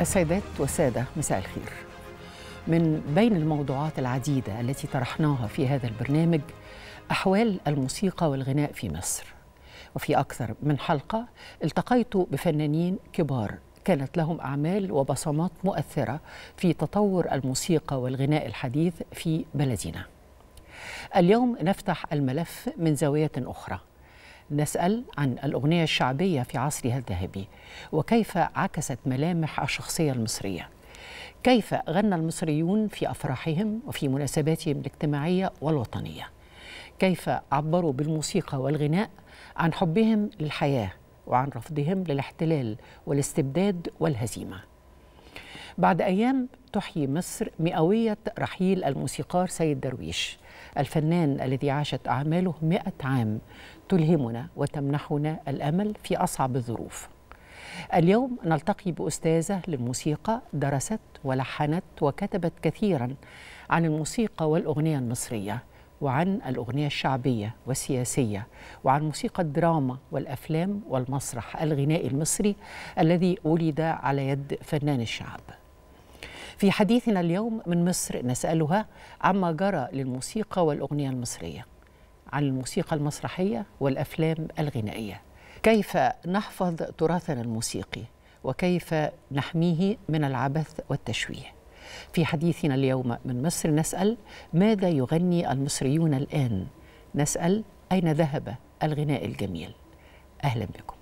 السيدات والسادة مساء الخير من بين الموضوعات العديدة التي طرحناها في هذا البرنامج أحوال الموسيقى والغناء في مصر وفي أكثر من حلقة التقيت بفنانين كبار كانت لهم أعمال وبصمات مؤثرة في تطور الموسيقى والغناء الحديث في بلدنا اليوم نفتح الملف من زاوية أخرى نسأل عن الأغنية الشعبية في عصرها الذهبي وكيف عكست ملامح الشخصية المصرية كيف غنى المصريون في أفراحهم وفي مناسباتهم الاجتماعية والوطنية كيف عبروا بالموسيقى والغناء عن حبهم للحياة وعن رفضهم للاحتلال والاستبداد والهزيمه بعد أيام تحيي مصر مئوية رحيل الموسيقار سيد درويش الفنان الذي عاشت أعماله مئة عام تلهمنا وتمنحنا الأمل في أصعب الظروف اليوم نلتقي بأستاذة للموسيقى درست ولحنت وكتبت كثيرا عن الموسيقى والأغنية المصرية وعن الأغنية الشعبية والسياسية وعن موسيقى الدراما والأفلام والمسرح الغنائي المصري الذي ولد على يد فنان الشعب في حديثنا اليوم من مصر نسألها عما جرى للموسيقى والأغنية المصرية عن الموسيقى المسرحية والأفلام الغنائية كيف نحفظ تراثنا الموسيقي وكيف نحميه من العبث والتشويه في حديثنا اليوم من مصر نسأل ماذا يغني المصريون الآن؟ نسأل أين ذهب الغناء الجميل؟ أهلا بكم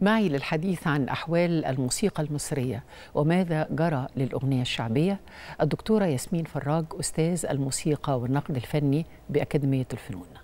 معي للحديث عن أحوال الموسيقى المصرية وماذا جرى للأغنية الشعبية الدكتورة ياسمين فراج أستاذ الموسيقى والنقد الفني بأكاديمية الفنون